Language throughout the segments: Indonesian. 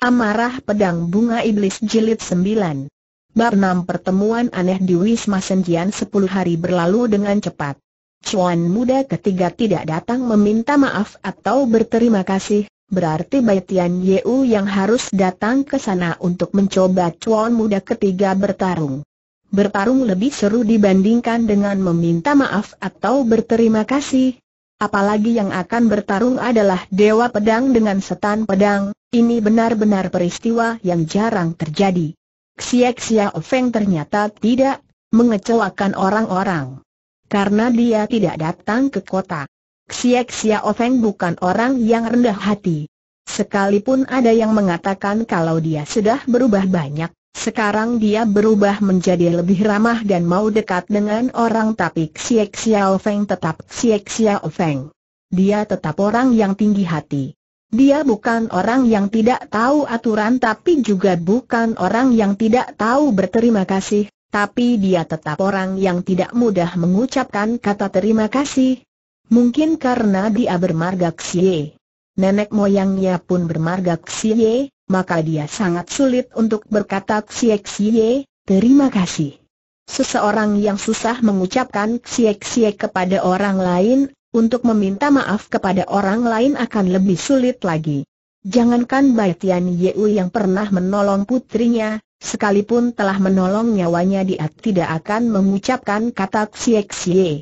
Amarah Pedang Bunga Iblis Jilid 9 Bar 6 Pertemuan aneh di Wisma Senjian 10 hari berlalu dengan cepat Cuan muda ketiga tidak datang meminta maaf atau berterima kasih Berarti Baitian Yeu yang harus datang ke sana untuk mencoba cuan muda ketiga bertarung Bertarung lebih seru dibandingkan dengan meminta maaf atau berterima kasih Apalagi yang akan bertarung adalah Dewa Pedang dengan Setan Pedang ini benar-benar peristiwa yang jarang terjadi. Xiek Xiao Feng ternyata tidak mengecewakan orang-orang. Karena dia tidak datang ke kota. Xiek Xiao Feng bukan orang yang rendah hati. Sekalipun ada yang mengatakan kalau dia sudah berubah banyak, sekarang dia berubah menjadi lebih ramah dan mau dekat dengan orang tapi Xiek Xiao Feng tetap Xiek Xiao Feng. Dia tetap orang yang tinggi hati. Dia bukan orang yang tidak tahu aturan tapi juga bukan orang yang tidak tahu berterima kasih, tapi dia tetap orang yang tidak mudah mengucapkan kata terima kasih. Mungkin karena dia bermarga Xie. Nenek moyangnya pun bermarga Xie, maka dia sangat sulit untuk berkata Xie Xie, terima kasih. Seseorang yang susah mengucapkan xie-xie kepada orang lain untuk meminta maaf kepada orang lain akan lebih sulit lagi. Jangankan Bai Tian Yeu yang pernah menolong putrinya, sekalipun telah menolong nyawanya dia tidak akan mengucapkan kata Xie Bai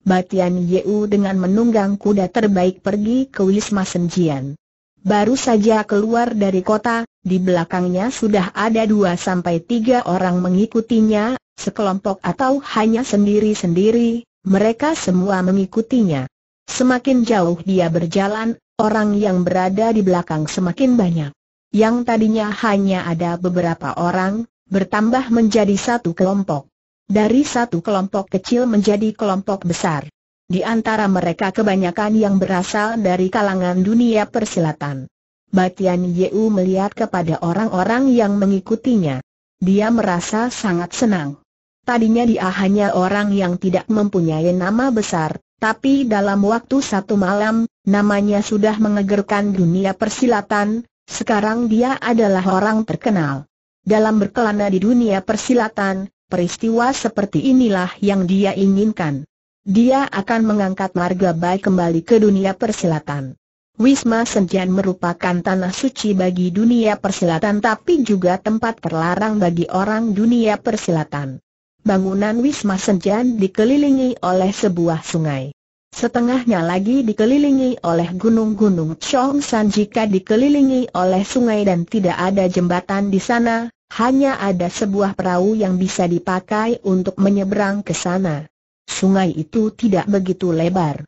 Batian Yeu dengan menunggang kuda terbaik pergi ke Wisma Senjian. Baru saja keluar dari kota, di belakangnya sudah ada dua sampai tiga orang mengikutinya, sekelompok atau hanya sendiri-sendiri, mereka semua mengikutinya. Semakin jauh dia berjalan, orang yang berada di belakang semakin banyak. Yang tadinya hanya ada beberapa orang, bertambah menjadi satu kelompok. Dari satu kelompok kecil menjadi kelompok besar. Di antara mereka kebanyakan yang berasal dari kalangan dunia persilatan. Batian Yeu melihat kepada orang-orang yang mengikutinya. Dia merasa sangat senang. Tadinya dia hanya orang yang tidak mempunyai nama besar, tapi dalam waktu satu malam, namanya sudah mengegerkan dunia persilatan, sekarang dia adalah orang terkenal. Dalam berkelana di dunia persilatan, peristiwa seperti inilah yang dia inginkan. Dia akan mengangkat marga baik kembali ke dunia persilatan. Wisma Senjan merupakan tanah suci bagi dunia persilatan tapi juga tempat terlarang bagi orang dunia persilatan bangunan Wisma Senjan dikelilingi oleh sebuah sungai. Setengahnya lagi dikelilingi oleh gunung-gunung Chong San jika dikelilingi oleh sungai dan tidak ada jembatan di sana, hanya ada sebuah perahu yang bisa dipakai untuk menyeberang ke sana. Sungai itu tidak begitu lebar.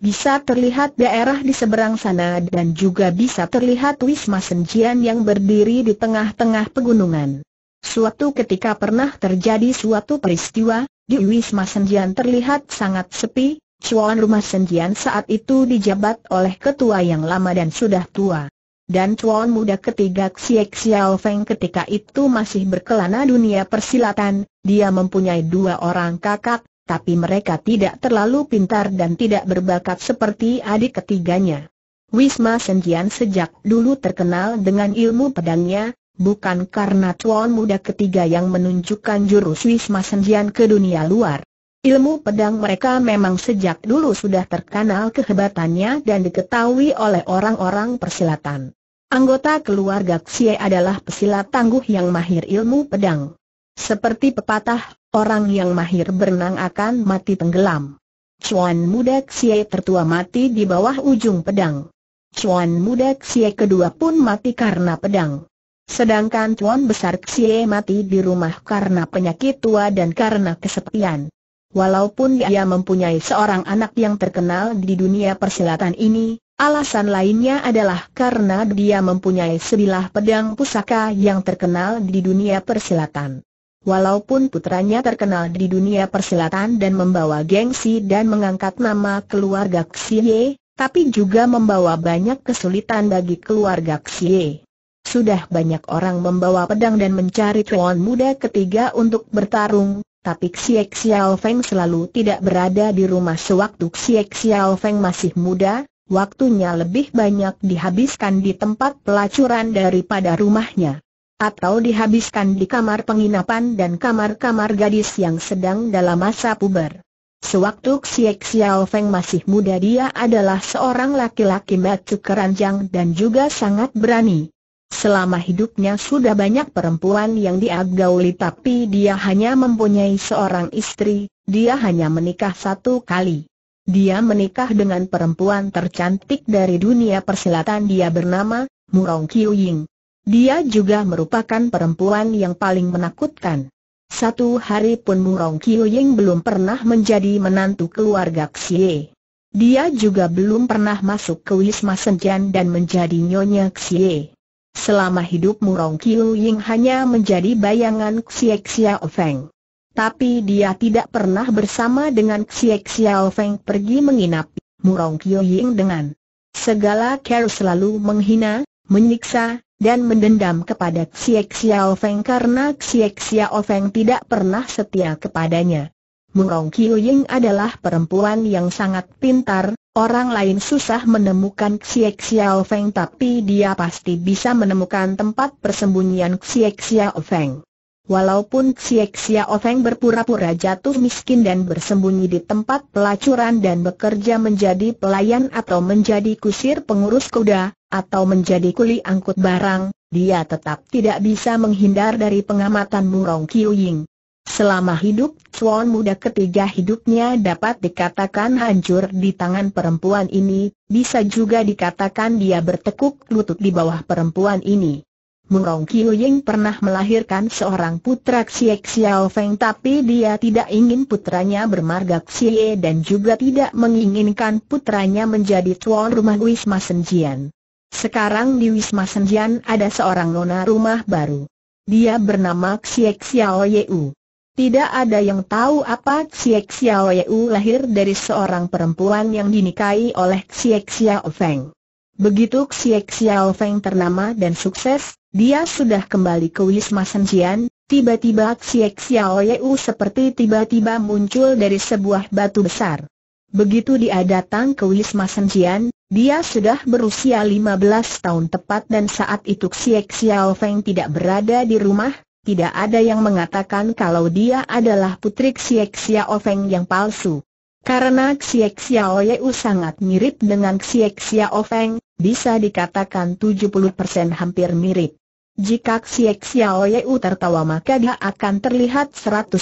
Bisa terlihat daerah di seberang sana dan juga bisa terlihat Wisma Senjian yang berdiri di tengah-tengah pegunungan. Suatu ketika pernah terjadi suatu peristiwa, di Wisma senjian terlihat sangat sepi, cuan rumah senjian saat itu dijabat oleh ketua yang lama dan sudah tua. Dan cuan muda ketiga Xiek Xiao Feng ketika itu masih berkelana dunia persilatan, dia mempunyai dua orang kakak, tapi mereka tidak terlalu pintar dan tidak berbakat seperti adik ketiganya. Wisma senjian sejak dulu terkenal dengan ilmu pedangnya, bukan karena tuan muda ketiga yang menunjukkan jurus Wisma Senjian ke dunia luar. Ilmu pedang mereka memang sejak dulu sudah terkenal kehebatannya dan diketahui oleh orang-orang persilatan. Anggota keluarga Xie adalah pesilat tangguh yang mahir ilmu pedang. Seperti pepatah, orang yang mahir berenang akan mati tenggelam. Chuan muda Xie tertua mati di bawah ujung pedang. Chuan muda Xie kedua pun mati karena pedang. Sedangkan Tuan Besar Xie mati di rumah karena penyakit tua dan karena kesepian. Walaupun dia mempunyai seorang anak yang terkenal di dunia persilatan ini, alasan lainnya adalah karena dia mempunyai sebilah pedang pusaka yang terkenal di dunia persilatan. Walaupun putranya terkenal di dunia persilatan dan membawa gengsi dan mengangkat nama keluarga Xie, tapi juga membawa banyak kesulitan bagi keluarga Xie. Sudah banyak orang membawa pedang dan mencari tuan muda ketiga untuk bertarung, tapi Xiek Xiao Feng selalu tidak berada di rumah sewaktu Xiek Xiao Feng masih muda, waktunya lebih banyak dihabiskan di tempat pelacuran daripada rumahnya. Atau dihabiskan di kamar penginapan dan kamar-kamar gadis yang sedang dalam masa puber. Sewaktu Xiek Xiao Feng masih muda dia adalah seorang laki-laki metu keranjang dan juga sangat berani. Selama hidupnya sudah banyak perempuan yang dia gauli tapi dia hanya mempunyai seorang istri, dia hanya menikah satu kali. Dia menikah dengan perempuan tercantik dari dunia persilatan dia bernama, Murong Kiu Ying. Dia juga merupakan perempuan yang paling menakutkan. Satu hari pun Murong Kiu Ying belum pernah menjadi menantu keluarga Xie. Dia juga belum pernah masuk ke Wisma Senjan dan menjadi Nyonya Xie. Selama hidup Murong Kiu Ying hanya menjadi bayangan Xie Xiao Feng. Tapi dia tidak pernah bersama dengan Xie Xiao Feng pergi menginap. Murong Kiu Ying dengan segala care selalu menghina, menyiksa, dan mendendam kepada Xie Xiao Feng karena Xie Xiao Feng tidak pernah setia kepadanya. Murong Kiu Ying adalah perempuan yang sangat pintar, Orang lain susah menemukan Xie Xiao Feng tapi dia pasti bisa menemukan tempat persembunyian Xie Xiao Feng. Walaupun Xie Xiao Feng berpura-pura jatuh miskin dan bersembunyi di tempat pelacuran dan bekerja menjadi pelayan atau menjadi kusir pengurus kuda, atau menjadi kuli angkut barang, dia tetap tidak bisa menghindar dari pengamatan Murong Ying. Selama hidup, Chuan muda ketiga hidupnya dapat dikatakan hancur di tangan perempuan ini, bisa juga dikatakan dia bertekuk lutut di bawah perempuan ini. Murong Kiu Ying pernah melahirkan seorang putra Xie Xiao Feng tapi dia tidak ingin putranya bermarga Xie dan juga tidak menginginkan putranya menjadi tuan rumah Wisma Senjian. Sekarang di Wisma Senjian ada seorang nona rumah baru. Dia bernama Xie Xiao Yeu. Tidak ada yang tahu apa Xiek Xiao Yeu lahir dari seorang perempuan yang dinikahi oleh Xiek Xiao Feng. Begitu Xiek Xiao Feng ternama dan sukses, dia sudah kembali ke Wisma Senjian, tiba-tiba Xiek Xiao Yeu seperti tiba-tiba muncul dari sebuah batu besar. Begitu dia datang ke Wisma Senjian, dia sudah berusia 15 tahun tepat dan saat itu Xiek Xiao Feng tidak berada di rumah, tidak ada yang mengatakan kalau dia adalah putri Xiek Xiao Feng yang palsu. Karena Xiek Xiao Yeu sangat mirip dengan Xiek Xiao Feng, bisa dikatakan 70% hampir mirip. Jika Xiek Xiao Yeu tertawa maka dia akan terlihat 100%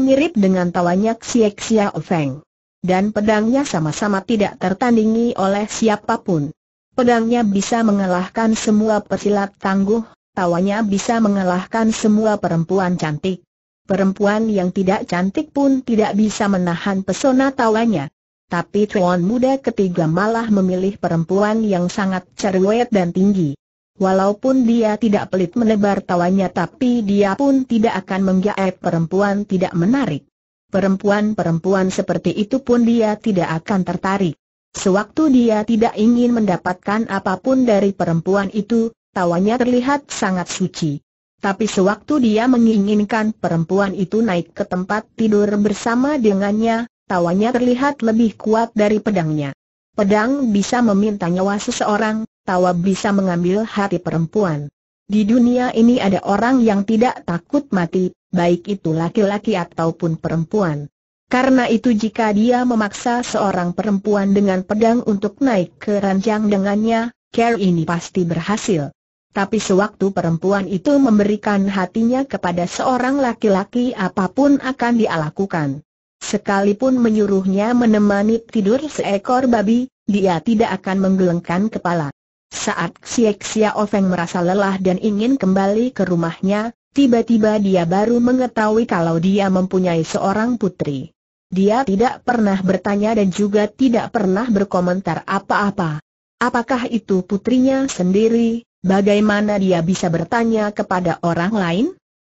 mirip dengan tawanya Xiek Xiao Feng. Dan pedangnya sama-sama tidak tertandingi oleh siapapun. Pedangnya bisa mengalahkan semua pesilat tangguh tawanya bisa mengalahkan semua perempuan cantik. Perempuan yang tidak cantik pun tidak bisa menahan pesona tawanya. Tapi tuan muda ketiga malah memilih perempuan yang sangat cerewet dan tinggi. Walaupun dia tidak pelit menebar tawanya tapi dia pun tidak akan menggaet perempuan tidak menarik. Perempuan-perempuan seperti itu pun dia tidak akan tertarik. Sewaktu dia tidak ingin mendapatkan apapun dari perempuan itu, tawanya terlihat sangat suci. Tapi sewaktu dia menginginkan perempuan itu naik ke tempat tidur bersama dengannya, tawanya terlihat lebih kuat dari pedangnya. Pedang bisa meminta nyawa seseorang, tawa bisa mengambil hati perempuan. Di dunia ini ada orang yang tidak takut mati, baik itu laki-laki ataupun perempuan. Karena itu jika dia memaksa seorang perempuan dengan pedang untuk naik ke ranjang dengannya, care ini pasti berhasil. Tapi sewaktu perempuan itu memberikan hatinya kepada seorang laki-laki apapun akan dia lakukan. Sekalipun menyuruhnya menemani tidur seekor babi, dia tidak akan menggelengkan kepala. Saat Xiek Xia Ofeng merasa lelah dan ingin kembali ke rumahnya, tiba-tiba dia baru mengetahui kalau dia mempunyai seorang putri. Dia tidak pernah bertanya dan juga tidak pernah berkomentar apa-apa. Apakah itu putrinya sendiri, Bagaimana dia bisa bertanya kepada orang lain?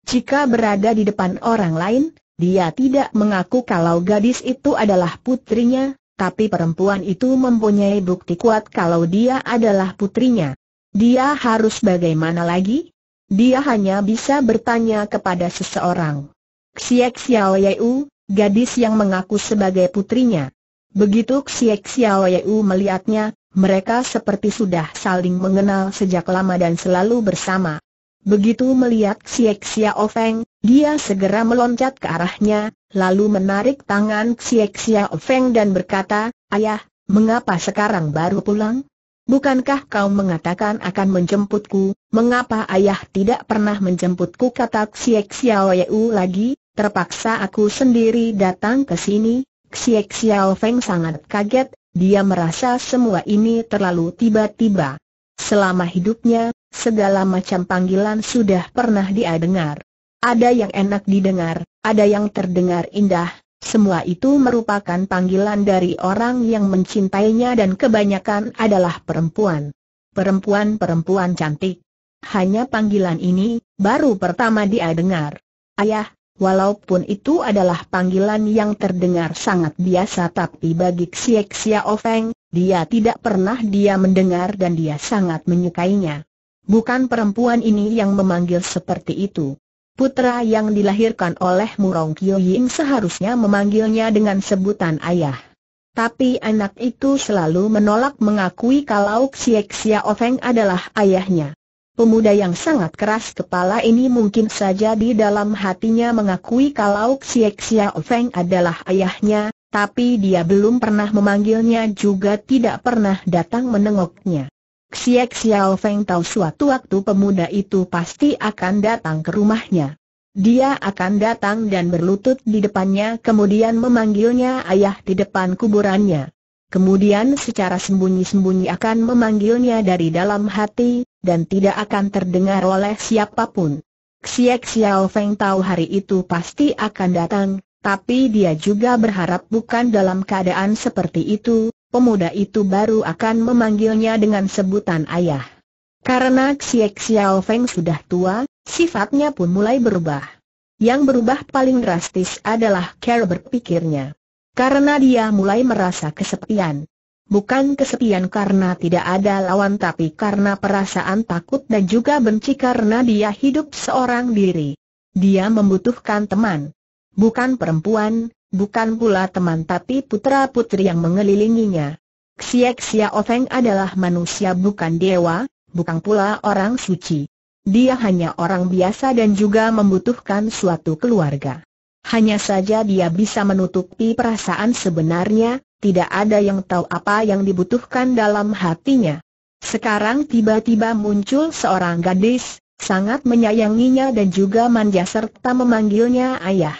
Jika berada di depan orang lain, dia tidak mengaku kalau gadis itu adalah putrinya, tapi perempuan itu mempunyai bukti kuat kalau dia adalah putrinya. Dia harus bagaimana lagi? Dia hanya bisa bertanya kepada seseorang. Xiek Xiao Yeu, gadis yang mengaku sebagai putrinya. Begitu Xiek Xiao Yeu melihatnya, mereka seperti sudah saling mengenal sejak lama dan selalu bersama. Begitu melihat Xiek Xiao Feng, dia segera meloncat ke arahnya, lalu menarik tangan Xiek Xiao Feng dan berkata, Ayah, mengapa sekarang baru pulang? Bukankah kau mengatakan akan menjemputku, mengapa ayah tidak pernah menjemputku kata Xiek Xiao Yu lagi, terpaksa aku sendiri datang ke sini? Xiek Xiao Feng sangat kaget, dia merasa semua ini terlalu tiba-tiba. Selama hidupnya, segala macam panggilan sudah pernah dia dengar. Ada yang enak didengar, ada yang terdengar indah, semua itu merupakan panggilan dari orang yang mencintainya dan kebanyakan adalah perempuan. Perempuan-perempuan cantik. Hanya panggilan ini, baru pertama dia dengar. Ayah, Walaupun itu adalah panggilan yang terdengar sangat biasa tapi bagi Xiek Xiao Feng, dia tidak pernah dia mendengar dan dia sangat menyukainya. Bukan perempuan ini yang memanggil seperti itu. Putra yang dilahirkan oleh Murong Kyo Ying seharusnya memanggilnya dengan sebutan ayah. Tapi anak itu selalu menolak mengakui kalau Xiek Xiao Feng adalah ayahnya. Pemuda yang sangat keras kepala ini mungkin saja di dalam hatinya mengakui kalau Xiek Xiao Feng adalah ayahnya, tapi dia belum pernah memanggilnya juga tidak pernah datang menengoknya. Xiek Xiao Feng tahu suatu waktu pemuda itu pasti akan datang ke rumahnya. Dia akan datang dan berlutut di depannya kemudian memanggilnya ayah di depan kuburannya. Kemudian secara sembunyi-sembunyi akan memanggilnya dari dalam hati, dan tidak akan terdengar oleh siapapun. Xiek Xiao Feng tahu hari itu pasti akan datang, tapi dia juga berharap bukan dalam keadaan seperti itu, pemuda itu baru akan memanggilnya dengan sebutan ayah. Karena Xiek Xiao Feng sudah tua, sifatnya pun mulai berubah. Yang berubah paling drastis adalah cara berpikirnya. Karena dia mulai merasa kesepian, Bukan kesepian karena tidak ada lawan tapi karena perasaan takut dan juga benci karena dia hidup seorang diri. Dia membutuhkan teman. Bukan perempuan, bukan pula teman tapi putra-putri yang mengelilinginya. Xie-Xie Ofeng adalah manusia bukan dewa, bukan pula orang suci. Dia hanya orang biasa dan juga membutuhkan suatu keluarga. Hanya saja dia bisa menutupi perasaan sebenarnya, tidak ada yang tahu apa yang dibutuhkan dalam hatinya. Sekarang tiba-tiba muncul seorang gadis, sangat menyayanginya dan juga manja serta memanggilnya ayah.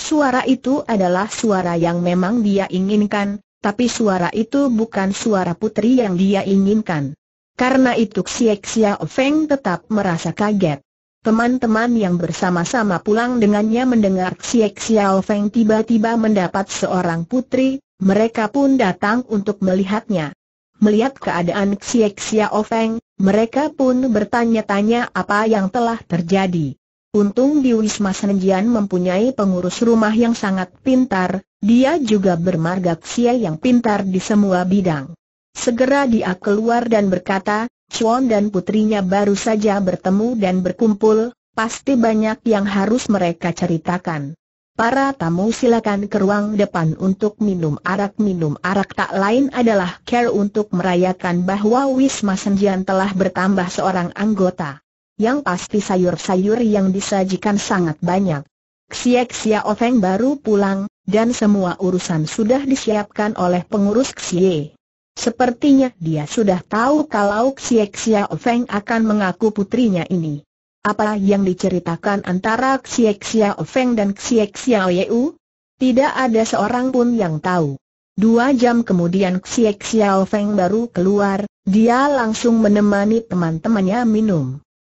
Suara itu adalah suara yang memang dia inginkan, tapi suara itu bukan suara putri yang dia inginkan. Karena itu Xiexia Feng tetap merasa kaget. Teman-teman yang bersama-sama pulang dengannya mendengar Xiek Xiao Feng tiba-tiba mendapat seorang putri, mereka pun datang untuk melihatnya. Melihat keadaan Xiek Xiao Feng, mereka pun bertanya-tanya apa yang telah terjadi. Untung di Wisma Senjian mempunyai pengurus rumah yang sangat pintar, dia juga bermarga Xie yang pintar di semua bidang. Segera dia keluar dan berkata, Chuan dan putrinya baru saja bertemu dan berkumpul, pasti banyak yang harus mereka ceritakan. Para tamu silakan ke ruang depan untuk minum arak. Minum arak tak lain adalah care untuk merayakan bahwa Wisma Senjian telah bertambah seorang anggota. Yang pasti sayur-sayur yang disajikan sangat banyak. Xie-Xie Ofeng baru pulang, dan semua urusan sudah disiapkan oleh pengurus Xie. Sepertinya dia sudah tahu kalau Xie Xiao Feng akan mengaku putrinya ini. Apa yang diceritakan antara Xie Xiao Feng dan Xie Xiao Yeu? Tidak ada seorang pun yang tahu. Dua jam kemudian Xie Xiao Feng baru keluar, dia langsung menemani teman-temannya minum.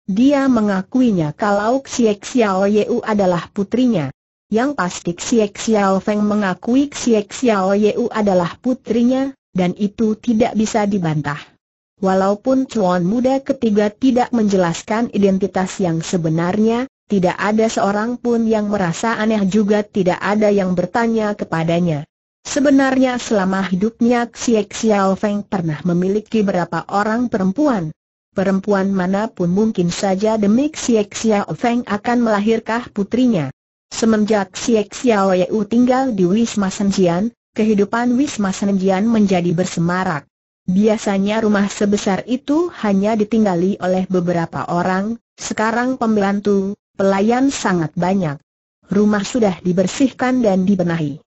Dia mengakuinya kalau Xie Xiao Yeu adalah putrinya. Yang pasti Xie Xiao Feng mengakui Xie Xiao Yeu adalah putrinya, dan itu tidak bisa dibantah. Walaupun cuan muda ketiga tidak menjelaskan identitas yang sebenarnya, tidak ada seorang pun yang merasa aneh juga tidak ada yang bertanya kepadanya. Sebenarnya selama hidupnya Xiek Xiao Feng pernah memiliki berapa orang perempuan. Perempuan manapun mungkin saja demi Xiek Xiao Feng akan melahirkan putrinya. Semenjak Xiek Xiao Yu tinggal di Wisma Senjian, kehidupan Wisma Senjian menjadi bersemarak. Biasanya rumah sebesar itu hanya ditinggali oleh beberapa orang, sekarang pembantu, pelayan sangat banyak. Rumah sudah dibersihkan dan dibenahi.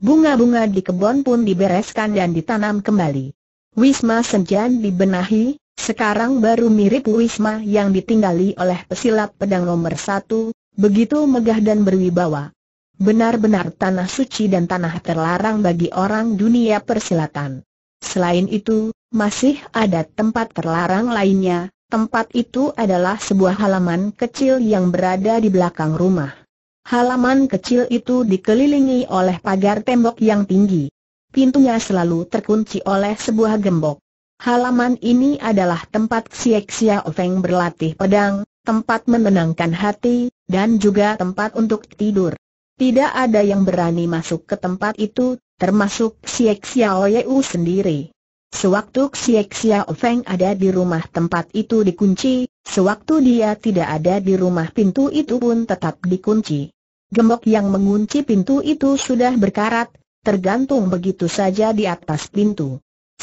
Bunga-bunga di kebun pun dibereskan dan ditanam kembali. Wisma Senjian dibenahi, sekarang baru mirip Wisma yang ditinggali oleh pesilat pedang nomor satu, begitu megah dan berwibawa. Benar-benar tanah suci dan tanah terlarang bagi orang dunia persilatan. Selain itu, masih ada tempat terlarang lainnya, tempat itu adalah sebuah halaman kecil yang berada di belakang rumah. Halaman kecil itu dikelilingi oleh pagar tembok yang tinggi. Pintunya selalu terkunci oleh sebuah gembok. Halaman ini adalah tempat Xiek Ofeng berlatih pedang, tempat menenangkan hati, dan juga tempat untuk tidur. Tidak ada yang berani masuk ke tempat itu, termasuk Xiek Xiao Yeu sendiri. Sewaktu Xiek Xiao Feng ada di rumah tempat itu dikunci, sewaktu dia tidak ada di rumah pintu itu pun tetap dikunci. Gembok yang mengunci pintu itu sudah berkarat, tergantung begitu saja di atas pintu.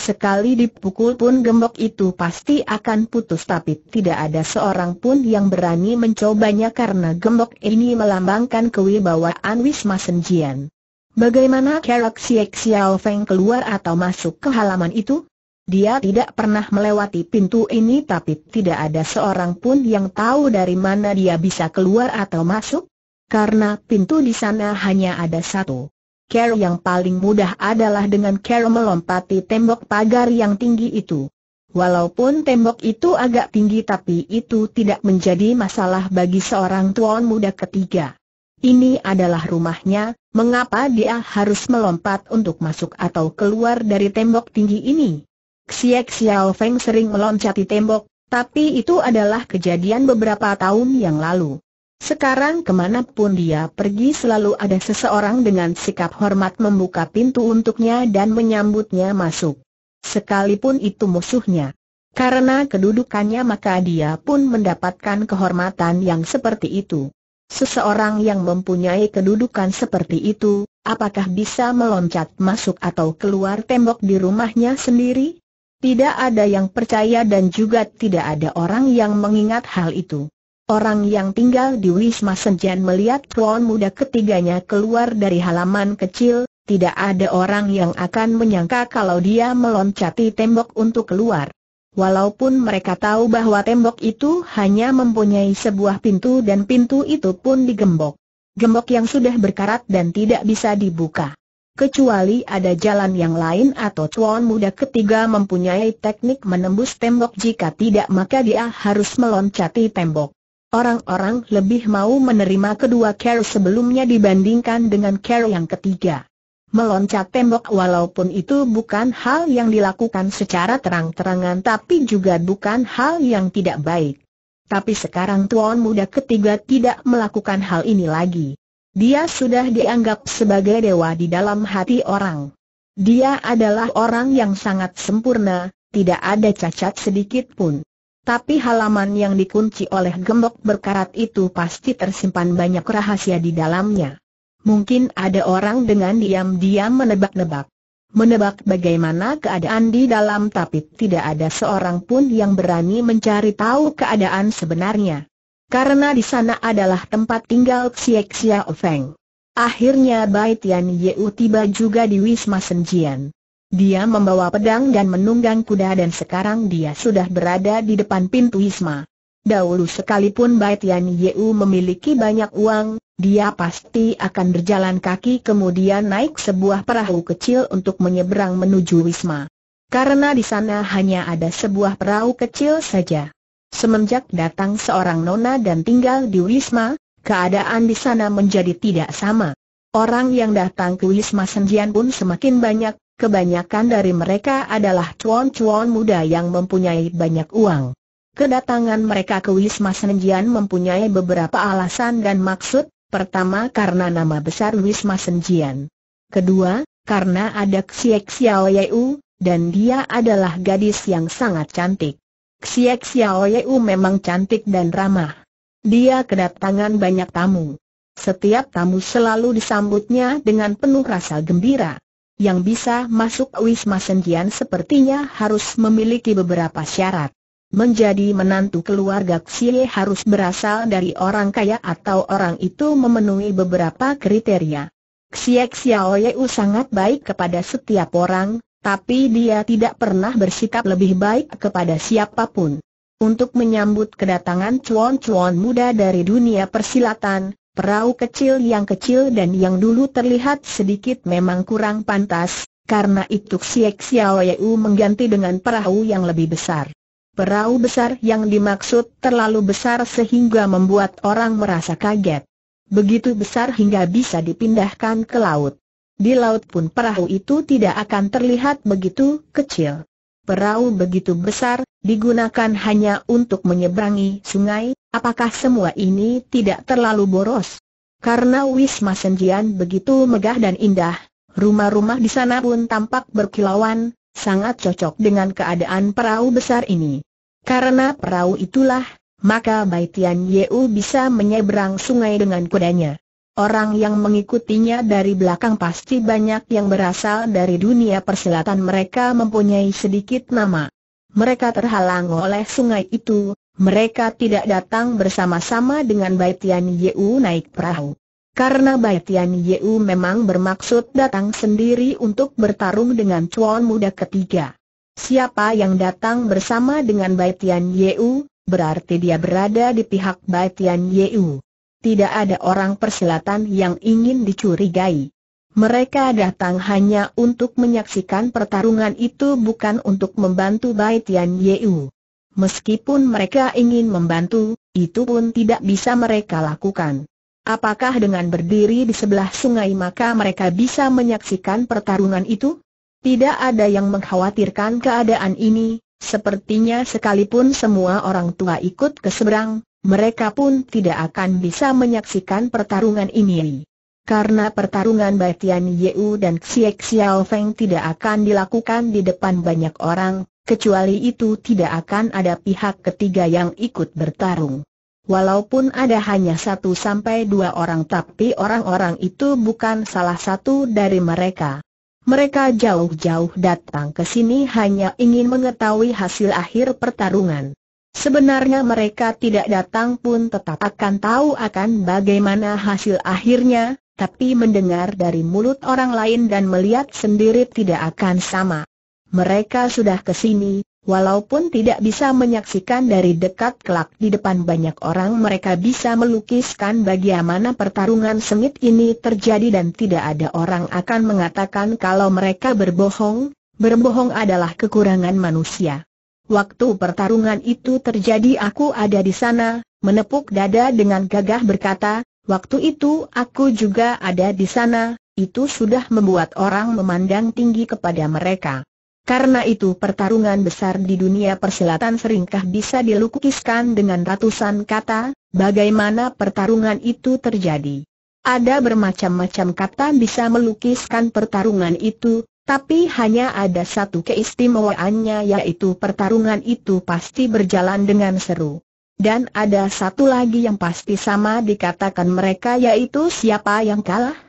Sekali dipukul pun gembok itu pasti akan putus tapi tidak ada seorang pun yang berani mencobanya karena gembok ini melambangkan kewibawaan Wisma Senjian. Bagaimana Kerak Siek Xiao Feng keluar atau masuk ke halaman itu? Dia tidak pernah melewati pintu ini tapi tidak ada seorang pun yang tahu dari mana dia bisa keluar atau masuk, karena pintu di sana hanya ada satu. Cara yang paling mudah adalah dengan cara melompati tembok pagar yang tinggi itu. Walaupun tembok itu agak tinggi tapi itu tidak menjadi masalah bagi seorang tuan muda ketiga. Ini adalah rumahnya, mengapa dia harus melompat untuk masuk atau keluar dari tembok tinggi ini? Xie Xiao Feng sering meloncati tembok, tapi itu adalah kejadian beberapa tahun yang lalu. Sekarang kemanapun dia pergi selalu ada seseorang dengan sikap hormat membuka pintu untuknya dan menyambutnya masuk. Sekalipun itu musuhnya. Karena kedudukannya maka dia pun mendapatkan kehormatan yang seperti itu. Seseorang yang mempunyai kedudukan seperti itu, apakah bisa meloncat masuk atau keluar tembok di rumahnya sendiri? Tidak ada yang percaya dan juga tidak ada orang yang mengingat hal itu. Orang yang tinggal di Wisma Senjan melihat tuan muda ketiganya keluar dari halaman kecil, tidak ada orang yang akan menyangka kalau dia meloncati tembok untuk keluar. Walaupun mereka tahu bahwa tembok itu hanya mempunyai sebuah pintu dan pintu itu pun digembok. Gembok yang sudah berkarat dan tidak bisa dibuka. Kecuali ada jalan yang lain atau tuan muda ketiga mempunyai teknik menembus tembok jika tidak maka dia harus meloncati tembok. Orang-orang lebih mau menerima kedua care sebelumnya dibandingkan dengan care yang ketiga. Meloncat tembok walaupun itu bukan hal yang dilakukan secara terang-terangan tapi juga bukan hal yang tidak baik. Tapi sekarang tuan muda ketiga tidak melakukan hal ini lagi. Dia sudah dianggap sebagai dewa di dalam hati orang. Dia adalah orang yang sangat sempurna, tidak ada cacat sedikit pun. Tapi halaman yang dikunci oleh gembok berkarat itu pasti tersimpan banyak rahasia di dalamnya. Mungkin ada orang dengan diam-diam menebak-nebak. Menebak bagaimana keadaan di dalam tapi tidak ada seorang pun yang berani mencari tahu keadaan sebenarnya. Karena di sana adalah tempat tinggal Xiexia Xiao Feng. Akhirnya Bai Tian Yeu tiba juga di Wisma Senjian. Dia membawa pedang dan menunggang kuda dan sekarang dia sudah berada di depan pintu Isma. Dahulu sekalipun Bai Tian Yeu memiliki banyak uang, dia pasti akan berjalan kaki kemudian naik sebuah perahu kecil untuk menyeberang menuju Wisma. Karena di sana hanya ada sebuah perahu kecil saja. Semenjak datang seorang nona dan tinggal di Wisma, keadaan di sana menjadi tidak sama. Orang yang datang ke Wisma Senjian pun semakin banyak, kebanyakan dari mereka adalah cuan-cuan muda yang mempunyai banyak uang. Kedatangan mereka ke Wisma Senjian mempunyai beberapa alasan dan maksud, pertama karena nama besar Wisma Senjian. Kedua, karena ada Xiek Xiao Yeu, dan dia adalah gadis yang sangat cantik. Xiek Xiao Yeu memang cantik dan ramah. Dia kedatangan banyak tamu. Setiap tamu selalu disambutnya dengan penuh rasa gembira yang bisa masuk Wisma Sendian sepertinya harus memiliki beberapa syarat. Menjadi menantu keluarga Xie harus berasal dari orang kaya atau orang itu memenuhi beberapa kriteria. Xie Xiao Yeu sangat baik kepada setiap orang, tapi dia tidak pernah bersikap lebih baik kepada siapapun. Untuk menyambut kedatangan cuan-cuan muda dari dunia persilatan, Perahu kecil yang kecil dan yang dulu terlihat sedikit memang kurang pantas, karena itu Xiek Xiao Yeu mengganti dengan perahu yang lebih besar. Perahu besar yang dimaksud terlalu besar sehingga membuat orang merasa kaget. Begitu besar hingga bisa dipindahkan ke laut. Di laut pun perahu itu tidak akan terlihat begitu kecil. Perahu begitu besar, digunakan hanya untuk menyeberangi sungai, Apakah semua ini tidak terlalu boros? Karena Wisma Senjian begitu megah dan indah, rumah-rumah di sana pun tampak berkilauan, sangat cocok dengan keadaan perahu besar ini. Karena perahu itulah, maka baitian Yeu bisa menyeberang sungai dengan kudanya. Orang yang mengikutinya dari belakang pasti banyak yang berasal dari dunia persilatan mereka mempunyai sedikit nama. Mereka terhalang oleh sungai itu, mereka tidak datang bersama-sama dengan Bai Tian Yeu naik perahu. Karena Bai Tian Yeu memang bermaksud datang sendiri untuk bertarung dengan cuan muda ketiga. Siapa yang datang bersama dengan Bai Tian Yeu, berarti dia berada di pihak Bai Tian Yeu. Tidak ada orang perselatan yang ingin dicurigai. Mereka datang hanya untuk menyaksikan pertarungan itu bukan untuk membantu Bai Tian Yeu. Meskipun mereka ingin membantu, itu pun tidak bisa mereka lakukan. Apakah dengan berdiri di sebelah sungai maka mereka bisa menyaksikan pertarungan itu? Tidak ada yang mengkhawatirkan keadaan ini, sepertinya sekalipun semua orang tua ikut ke seberang, mereka pun tidak akan bisa menyaksikan pertarungan ini. Karena pertarungan batian Yeu dan Xie Xiao Feng tidak akan dilakukan di depan banyak orang, Kecuali itu tidak akan ada pihak ketiga yang ikut bertarung. Walaupun ada hanya satu sampai dua orang tapi orang-orang itu bukan salah satu dari mereka. Mereka jauh-jauh datang ke sini hanya ingin mengetahui hasil akhir pertarungan. Sebenarnya mereka tidak datang pun tetap akan tahu akan bagaimana hasil akhirnya, tapi mendengar dari mulut orang lain dan melihat sendiri tidak akan sama. Mereka sudah ke sini, walaupun tidak bisa menyaksikan dari dekat kelak di depan banyak orang mereka bisa melukiskan bagaimana pertarungan sengit ini terjadi dan tidak ada orang akan mengatakan kalau mereka berbohong, berbohong adalah kekurangan manusia. Waktu pertarungan itu terjadi aku ada di sana, menepuk dada dengan gagah berkata, waktu itu aku juga ada di sana, itu sudah membuat orang memandang tinggi kepada mereka. Karena itu pertarungan besar di dunia persilatan seringkah bisa dilukiskan dengan ratusan kata, bagaimana pertarungan itu terjadi. Ada bermacam-macam kata bisa melukiskan pertarungan itu, tapi hanya ada satu keistimewaannya yaitu pertarungan itu pasti berjalan dengan seru. Dan ada satu lagi yang pasti sama dikatakan mereka yaitu siapa yang kalah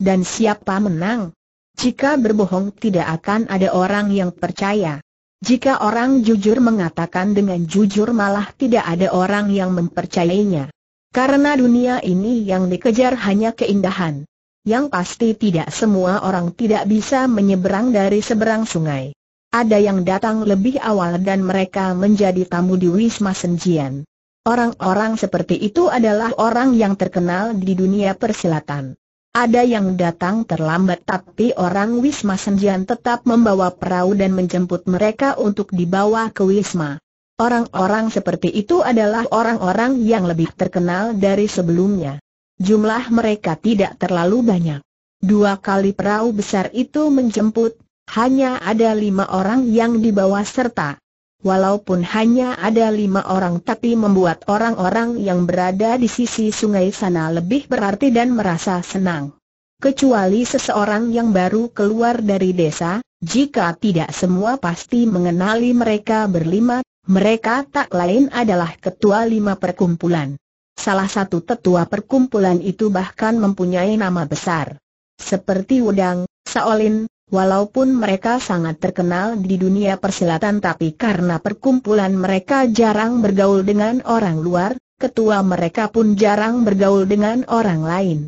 dan siapa menang. Jika berbohong tidak akan ada orang yang percaya. Jika orang jujur mengatakan dengan jujur malah tidak ada orang yang mempercayainya. Karena dunia ini yang dikejar hanya keindahan. Yang pasti tidak semua orang tidak bisa menyeberang dari seberang sungai. Ada yang datang lebih awal dan mereka menjadi tamu di Wisma Senjian. Orang-orang seperti itu adalah orang yang terkenal di dunia persilatan. Ada yang datang terlambat tapi orang Wisma Senjian tetap membawa perahu dan menjemput mereka untuk dibawa ke Wisma. Orang-orang seperti itu adalah orang-orang yang lebih terkenal dari sebelumnya. Jumlah mereka tidak terlalu banyak. Dua kali perahu besar itu menjemput, hanya ada lima orang yang dibawa serta. Walaupun hanya ada lima orang tapi membuat orang-orang yang berada di sisi sungai sana lebih berarti dan merasa senang. Kecuali seseorang yang baru keluar dari desa, jika tidak semua pasti mengenali mereka berlima, mereka tak lain adalah ketua lima perkumpulan. Salah satu tetua perkumpulan itu bahkan mempunyai nama besar. Seperti Udang, Saolin, Walaupun mereka sangat terkenal di dunia persilatan tapi karena perkumpulan mereka jarang bergaul dengan orang luar, ketua mereka pun jarang bergaul dengan orang lain.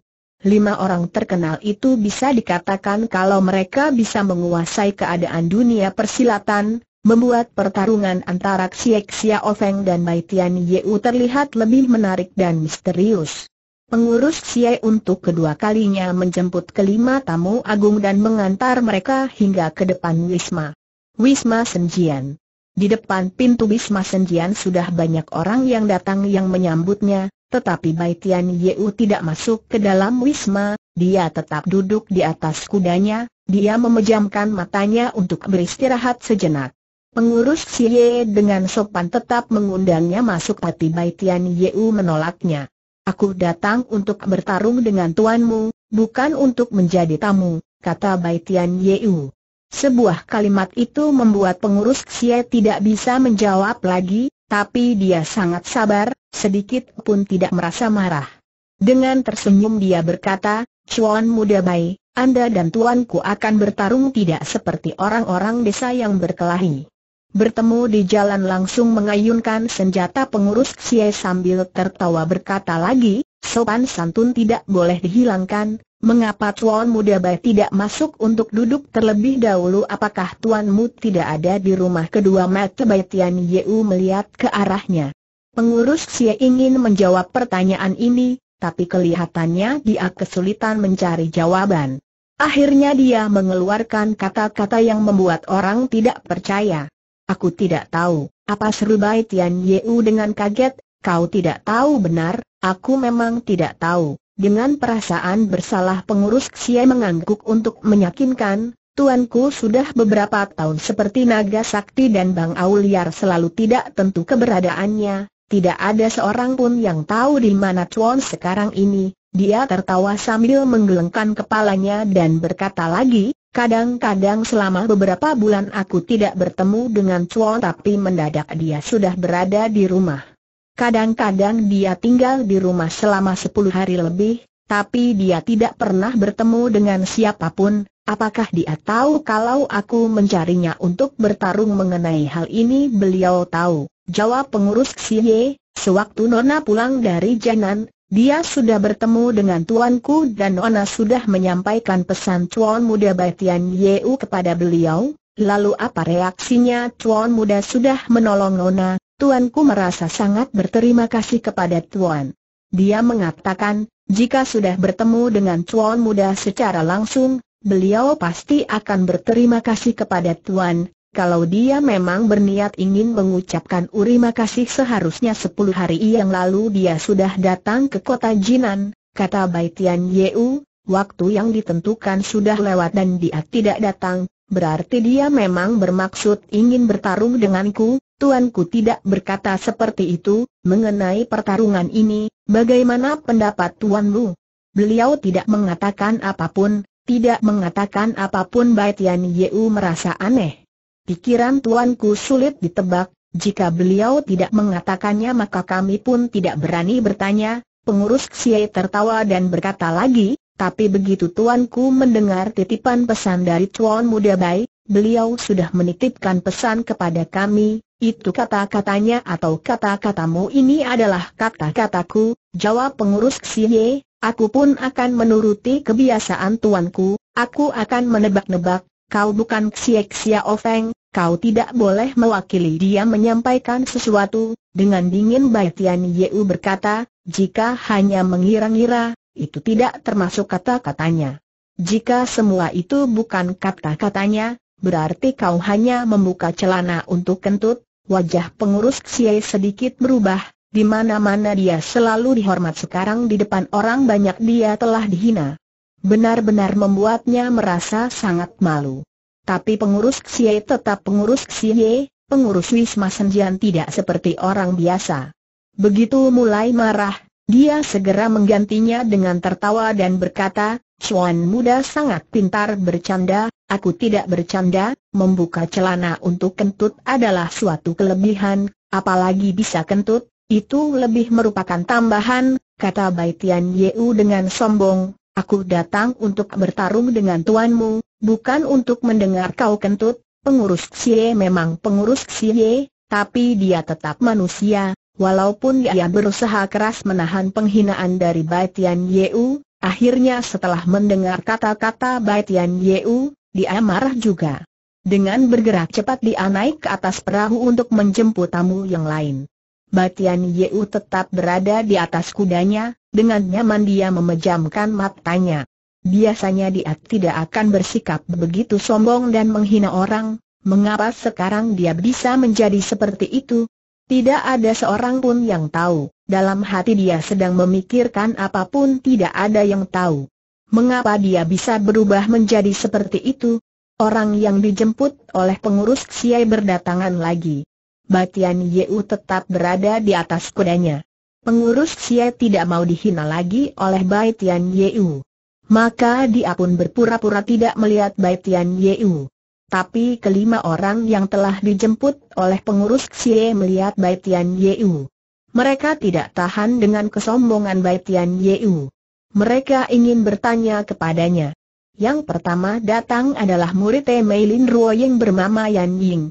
Lima orang terkenal itu bisa dikatakan kalau mereka bisa menguasai keadaan dunia persilatan, membuat pertarungan antara Xiexia Ofeng dan Bai Tian Yu terlihat lebih menarik dan misterius. Pengurus Xiai untuk kedua kalinya menjemput kelima tamu agung dan mengantar mereka hingga ke depan Wisma. Wisma Senjian. Di depan pintu Wisma Senjian sudah banyak orang yang datang yang menyambutnya, tetapi Baitian Yeu tidak masuk ke dalam Wisma, dia tetap duduk di atas kudanya, dia memejamkan matanya untuk beristirahat sejenak. Pengurus Xie dengan sopan tetap mengundangnya masuk tapi Baitian Yeu menolaknya. Aku datang untuk bertarung dengan tuanmu, bukan untuk menjadi tamu, kata Bai Tian Yeu. Sebuah kalimat itu membuat pengurus Xie tidak bisa menjawab lagi, tapi dia sangat sabar, sedikit pun tidak merasa marah. Dengan tersenyum dia berkata, Chuan muda Bai, Anda dan tuanku akan bertarung tidak seperti orang-orang desa yang berkelahi bertemu di jalan langsung mengayunkan senjata pengurus Xie sambil tertawa berkata lagi, sopan santun tidak boleh dihilangkan, mengapa Tuan Muda Bai tidak masuk untuk duduk terlebih dahulu apakah Tuanmu tidak ada di rumah kedua mata Bai Tian Yeu melihat ke arahnya. Pengurus Xie ingin menjawab pertanyaan ini, tapi kelihatannya dia kesulitan mencari jawaban. Akhirnya dia mengeluarkan kata-kata yang membuat orang tidak percaya. Aku tidak tahu, apa seru Bai Tian Yeu dengan kaget, kau tidak tahu benar, aku memang tidak tahu. Dengan perasaan bersalah pengurus Xie mengangguk untuk menyakinkan, Tuanku sudah beberapa tahun seperti naga sakti dan Bang Auliar selalu tidak tentu keberadaannya, tidak ada seorang pun yang tahu di mana Chuan sekarang ini. Dia tertawa sambil menggelengkan kepalanya dan berkata lagi, Kadang-kadang selama beberapa bulan aku tidak bertemu dengan Chuan tapi mendadak dia sudah berada di rumah. Kadang-kadang dia tinggal di rumah selama sepuluh hari lebih, tapi dia tidak pernah bertemu dengan siapapun. Apakah dia tahu kalau aku mencarinya untuk bertarung mengenai hal ini? Beliau tahu, jawab pengurus Xie, sewaktu Nona pulang dari Jenan, dia sudah bertemu dengan tuanku dan Nona sudah menyampaikan pesan tuan muda Batian Yeu kepada beliau, lalu apa reaksinya tuan muda sudah menolong Nona, tuanku merasa sangat berterima kasih kepada tuan. Dia mengatakan, jika sudah bertemu dengan tuan muda secara langsung, beliau pasti akan berterima kasih kepada tuan, kalau dia memang berniat ingin mengucapkan terima kasih seharusnya sepuluh hari yang lalu dia sudah datang ke kota Jinan, kata Bai Tian Yeu, waktu yang ditentukan sudah lewat dan dia tidak datang, berarti dia memang bermaksud ingin bertarung denganku, tuanku tidak berkata seperti itu, mengenai pertarungan ini, bagaimana pendapat tuan Lu? Beliau tidak mengatakan apapun, tidak mengatakan apapun Bai Tian Yeu merasa aneh. Pikiran tuanku sulit ditebak, jika beliau tidak mengatakannya maka kami pun tidak berani bertanya, pengurus Xie tertawa dan berkata lagi, tapi begitu tuanku mendengar titipan pesan dari Tuan Muda Bai, beliau sudah menitipkan pesan kepada kami, itu kata-katanya atau kata-katamu ini adalah kata-kataku, jawab pengurus Xie, aku pun akan menuruti kebiasaan tuanku, aku akan menebak-nebak, kau bukan Xiek Xia Ofeng, kau tidak boleh mewakili dia menyampaikan sesuatu. Dengan dingin Bai Tian Yeu berkata, jika hanya mengira-ngira, itu tidak termasuk kata-katanya. Jika semua itu bukan kata-katanya, berarti kau hanya membuka celana untuk kentut, wajah pengurus Xie sedikit berubah, di mana-mana dia selalu dihormat sekarang di depan orang banyak dia telah dihina benar-benar membuatnya merasa sangat malu. Tapi pengurus Xie tetap pengurus Xie, pengurus Wisma Senjian tidak seperti orang biasa. Begitu mulai marah, dia segera menggantinya dengan tertawa dan berkata, Chuan muda sangat pintar bercanda, aku tidak bercanda, membuka celana untuk kentut adalah suatu kelebihan, apalagi bisa kentut, itu lebih merupakan tambahan, kata Baitian Yeu dengan sombong, Aku datang untuk bertarung dengan tuanmu, bukan untuk mendengar kau kentut, pengurus Xie memang pengurus Xie, tapi dia tetap manusia, walaupun dia berusaha keras menahan penghinaan dari Baitian Yeu, akhirnya setelah mendengar kata-kata Baitian Yeu, dia marah juga. Dengan bergerak cepat dia naik ke atas perahu untuk menjemput tamu yang lain. Batian Yeu tetap berada di atas kudanya, dengan nyaman dia memejamkan matanya. Biasanya dia tidak akan bersikap begitu sombong dan menghina orang, mengapa sekarang dia bisa menjadi seperti itu? Tidak ada seorang pun yang tahu, dalam hati dia sedang memikirkan apapun tidak ada yang tahu. Mengapa dia bisa berubah menjadi seperti itu? Orang yang dijemput oleh pengurus Xiai berdatangan lagi. Batian Yeu tetap berada di atas kudanya pengurus Xie tidak mau dihina lagi oleh Bai Tian Yeu. Maka dia pun berpura-pura tidak melihat Bai Tian Yeu. Tapi kelima orang yang telah dijemput oleh pengurus Xie melihat Bai Tian Yeu. Mereka tidak tahan dengan kesombongan Bai Tian Yeu. Mereka ingin bertanya kepadanya. Yang pertama datang adalah murid Mei Lin Ruo yang bernama Yan Ying.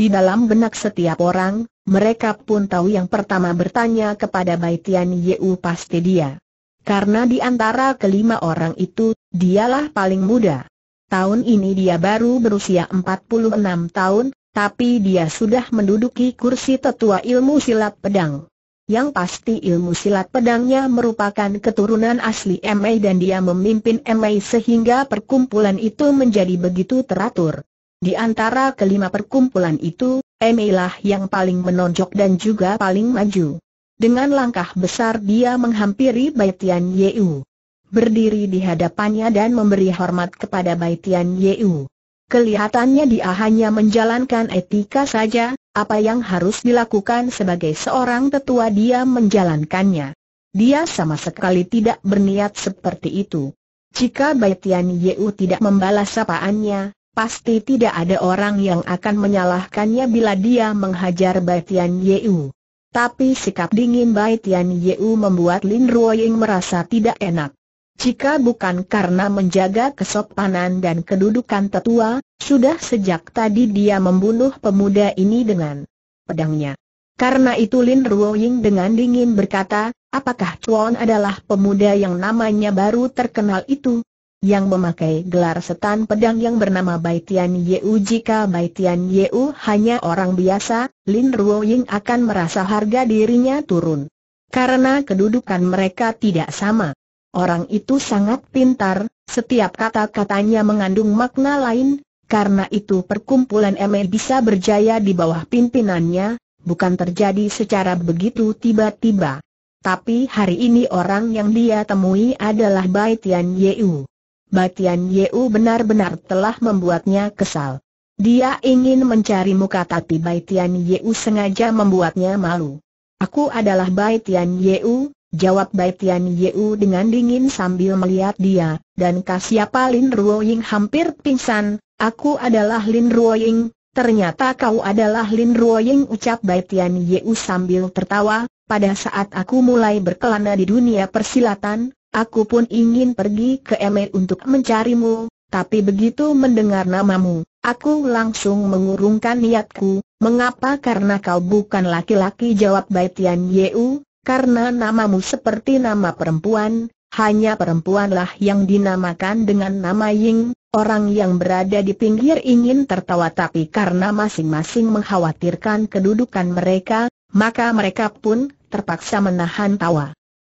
Di dalam benak setiap orang, mereka pun tahu yang pertama bertanya kepada Baitian Yeu pasti dia. Karena di antara kelima orang itu, dialah paling muda. Tahun ini dia baru berusia 46 tahun, tapi dia sudah menduduki kursi tetua ilmu silat pedang. Yang pasti ilmu silat pedangnya merupakan keturunan asli MA dan dia memimpin MA sehingga perkumpulan itu menjadi begitu teratur. Di antara kelima perkumpulan itu, Emilah yang paling menonjok dan juga paling maju. Dengan langkah besar dia menghampiri Baitian Yeu. Berdiri di hadapannya dan memberi hormat kepada Baitian Yeu. Kelihatannya dia hanya menjalankan etika saja, apa yang harus dilakukan sebagai seorang tetua dia menjalankannya. Dia sama sekali tidak berniat seperti itu. Jika Baitian Yeu tidak membalas sapaannya, Pasti tidak ada orang yang akan menyalahkannya bila dia menghajar Bai Tian Yu. Tapi sikap dingin Bai Tian Yu membuat Lin Ruoying merasa tidak enak. Jika bukan karena menjaga kesopanan dan kedudukan tetua, sudah sejak tadi dia membunuh pemuda ini dengan pedangnya. Karena itu Lin Ruoying dengan dingin berkata, apakah Chuan adalah pemuda yang namanya baru terkenal itu? yang memakai gelar setan pedang yang bernama Baitian Yeu. Jika Baitian Yeu hanya orang biasa, Lin Ruo Ying akan merasa harga dirinya turun. Karena kedudukan mereka tidak sama. Orang itu sangat pintar, setiap kata-katanya mengandung makna lain, karena itu perkumpulan ME bisa berjaya di bawah pimpinannya, bukan terjadi secara begitu tiba-tiba. Tapi hari ini orang yang dia temui adalah Bai Tian Yeu. Batian Yeu benar-benar telah membuatnya kesal. Dia ingin mencari muka tapi Baitian Yeu sengaja membuatnya malu. Aku adalah Baitian Yeu, Jawab Baitian Yeu dengan dingin sambil melihat dia, dan kasiapa Lin Ruoying hampir pingsan, aku adalah Lin Ruoying, ternyata kau adalah Lin Ruoying ucap Baitian Yeu sambil tertawa, pada saat aku mulai berkelana di dunia persilatan, Aku pun ingin pergi ke Emir untuk mencarimu, tapi begitu mendengar namamu, aku langsung mengurungkan niatku. Mengapa? Karena kau bukan laki-laki jawab baitian Tian Yeu, karena namamu seperti nama perempuan, hanya perempuanlah yang dinamakan dengan nama Ying, orang yang berada di pinggir ingin tertawa tapi karena masing-masing mengkhawatirkan kedudukan mereka, maka mereka pun terpaksa menahan tawa.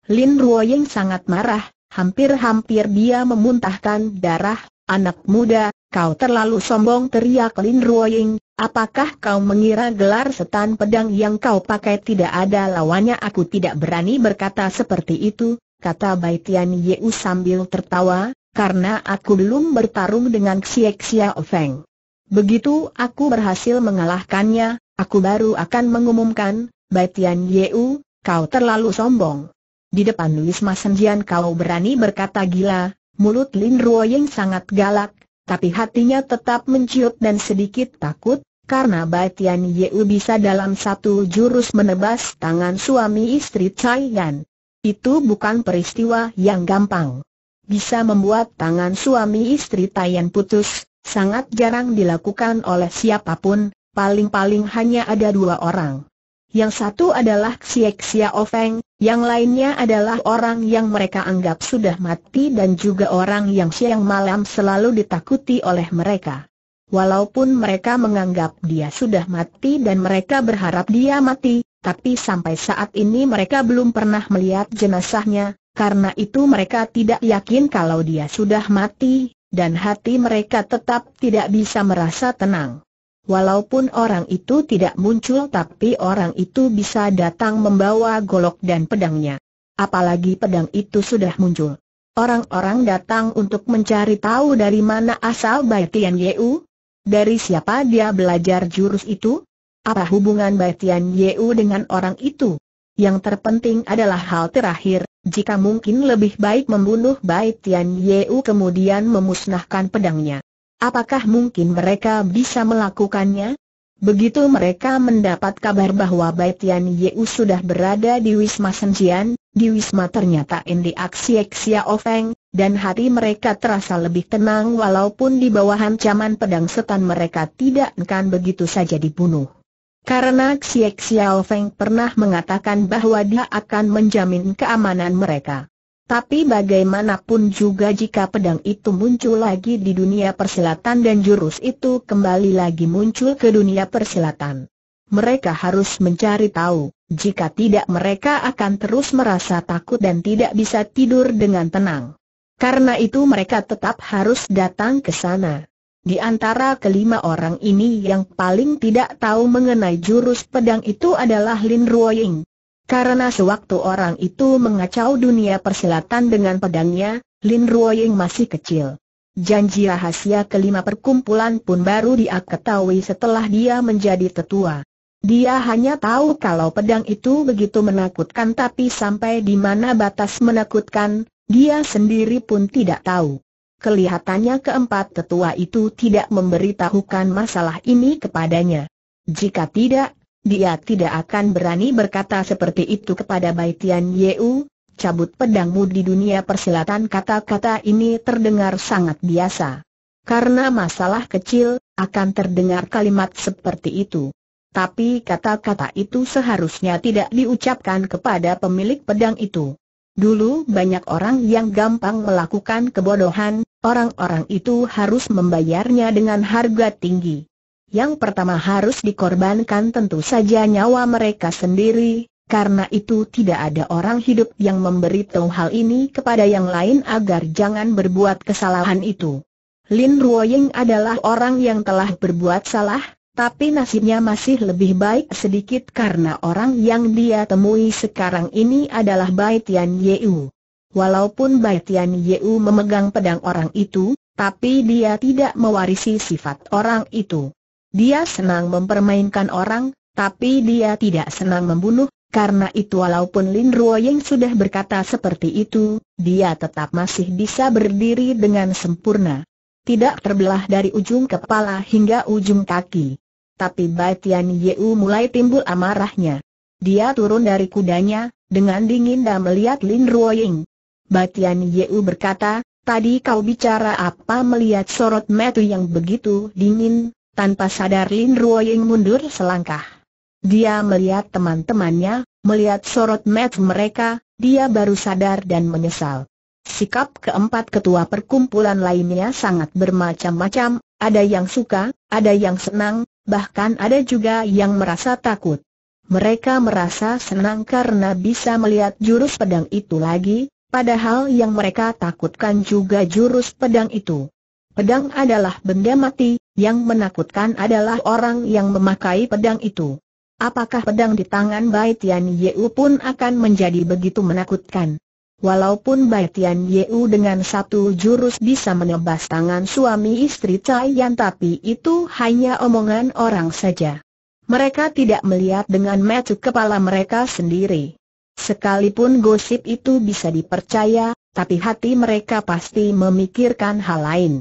Lin Ruoying sangat marah, hampir-hampir dia memuntahkan darah, anak muda, kau terlalu sombong teriak Lin Ruoying, apakah kau mengira gelar setan pedang yang kau pakai tidak ada lawannya aku tidak berani berkata seperti itu, kata Baitian Yeu sambil tertawa, karena aku belum bertarung dengan Xiek Xiao Feng. Begitu aku berhasil mengalahkannya, aku baru akan mengumumkan, Baitian Yeu, kau terlalu sombong. Di depan Wisma Senjian kau berani berkata gila, mulut Lin Ruoying sangat galak, tapi hatinya tetap menciut dan sedikit takut, karena Batian Yeu bisa dalam satu jurus menebas tangan suami istri Cai Yan. Itu bukan peristiwa yang gampang. Bisa membuat tangan suami istri Tayan putus, sangat jarang dilakukan oleh siapapun, paling-paling hanya ada dua orang. Yang satu adalah Xiek Xia Ofeng, yang lainnya adalah orang yang mereka anggap sudah mati dan juga orang yang siang malam selalu ditakuti oleh mereka. Walaupun mereka menganggap dia sudah mati dan mereka berharap dia mati, tapi sampai saat ini mereka belum pernah melihat jenazahnya, karena itu mereka tidak yakin kalau dia sudah mati, dan hati mereka tetap tidak bisa merasa tenang. Walaupun orang itu tidak muncul tapi orang itu bisa datang membawa golok dan pedangnya. Apalagi pedang itu sudah muncul. Orang-orang datang untuk mencari tahu dari mana asal Bai Tian Yeu, dari siapa dia belajar jurus itu, apa hubungan Bai Tian Yeu dengan orang itu. Yang terpenting adalah hal terakhir, jika mungkin lebih baik membunuh Bai Tian Yeu kemudian memusnahkan pedangnya. Apakah mungkin mereka bisa melakukannya? Begitu mereka mendapat kabar bahwa Bai Tian Yeu sudah berada di Wisma Senjian, di Wisma ternyata Indi Aksi Xia Ofeng, dan hati mereka terasa lebih tenang walaupun di bawah ancaman pedang setan mereka tidak akan begitu saja dibunuh. Karena Xie Xiaofeng Ofeng pernah mengatakan bahwa dia akan menjamin keamanan mereka. Tapi bagaimanapun juga jika pedang itu muncul lagi di dunia persilatan dan jurus itu kembali lagi muncul ke dunia persilatan. Mereka harus mencari tahu, jika tidak mereka akan terus merasa takut dan tidak bisa tidur dengan tenang. Karena itu mereka tetap harus datang ke sana. Di antara kelima orang ini yang paling tidak tahu mengenai jurus pedang itu adalah Lin Ruoying. Karena sewaktu orang itu mengacau dunia persilatan dengan pedangnya, Lin Ruoying masih kecil. Janji rahasia kelima perkumpulan pun baru dia ketahui setelah dia menjadi tetua. Dia hanya tahu kalau pedang itu begitu menakutkan tapi sampai di mana batas menakutkan, dia sendiri pun tidak tahu. Kelihatannya keempat tetua itu tidak memberitahukan masalah ini kepadanya. Jika tidak, dia tidak akan berani berkata seperti itu kepada Baitian Yeu, cabut pedangmu di dunia persilatan kata-kata ini terdengar sangat biasa. Karena masalah kecil, akan terdengar kalimat seperti itu. Tapi kata-kata itu seharusnya tidak diucapkan kepada pemilik pedang itu. Dulu banyak orang yang gampang melakukan kebodohan, orang-orang itu harus membayarnya dengan harga tinggi yang pertama harus dikorbankan tentu saja nyawa mereka sendiri, karena itu tidak ada orang hidup yang memberitahu hal ini kepada yang lain agar jangan berbuat kesalahan itu. Lin Ruoying adalah orang yang telah berbuat salah, tapi nasibnya masih lebih baik sedikit karena orang yang dia temui sekarang ini adalah Bai Tian Yeu. Walaupun Bai Tian Yeu memegang pedang orang itu, tapi dia tidak mewarisi sifat orang itu. Dia senang mempermainkan orang, tapi dia tidak senang membunuh, karena itu walaupun Lin Ruoying sudah berkata seperti itu, dia tetap masih bisa berdiri dengan sempurna. Tidak terbelah dari ujung kepala hingga ujung kaki. Tapi Bai Tian Yeu mulai timbul amarahnya. Dia turun dari kudanya, dengan dingin dan melihat Lin Ruoying. Batian Yeu berkata, tadi kau bicara apa melihat sorot metu yang begitu dingin, tanpa sadar Lin Ruoying mundur selangkah. Dia melihat teman-temannya, melihat sorot mata mereka, dia baru sadar dan menyesal. Sikap keempat ketua perkumpulan lainnya sangat bermacam-macam, ada yang suka, ada yang senang, bahkan ada juga yang merasa takut. Mereka merasa senang karena bisa melihat jurus pedang itu lagi, padahal yang mereka takutkan juga jurus pedang itu. Pedang adalah benda mati, yang menakutkan adalah orang yang memakai pedang itu. Apakah pedang di tangan Bai Tian Yeu pun akan menjadi begitu menakutkan? Walaupun Bai Tian Yeu dengan satu jurus bisa menebas tangan suami istri Cai Yan tapi itu hanya omongan orang saja. Mereka tidak melihat dengan mata kepala mereka sendiri. Sekalipun gosip itu bisa dipercaya, tapi hati mereka pasti memikirkan hal lain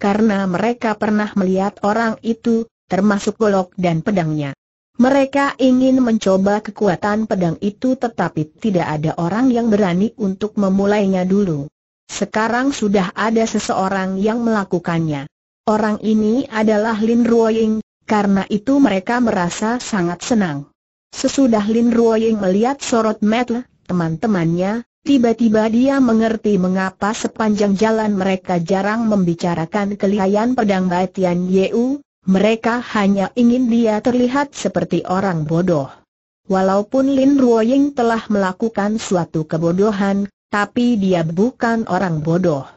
karena mereka pernah melihat orang itu, termasuk golok dan pedangnya. Mereka ingin mencoba kekuatan pedang itu tetapi tidak ada orang yang berani untuk memulainya dulu. Sekarang sudah ada seseorang yang melakukannya. Orang ini adalah Lin Ruoying, karena itu mereka merasa sangat senang. Sesudah Lin Ruoying melihat sorot metel, teman-temannya, Tiba-tiba dia mengerti mengapa sepanjang jalan mereka jarang membicarakan kelihayan pedang Batian Yeu, mereka hanya ingin dia terlihat seperti orang bodoh. Walaupun Lin Ruoying telah melakukan suatu kebodohan, tapi dia bukan orang bodoh.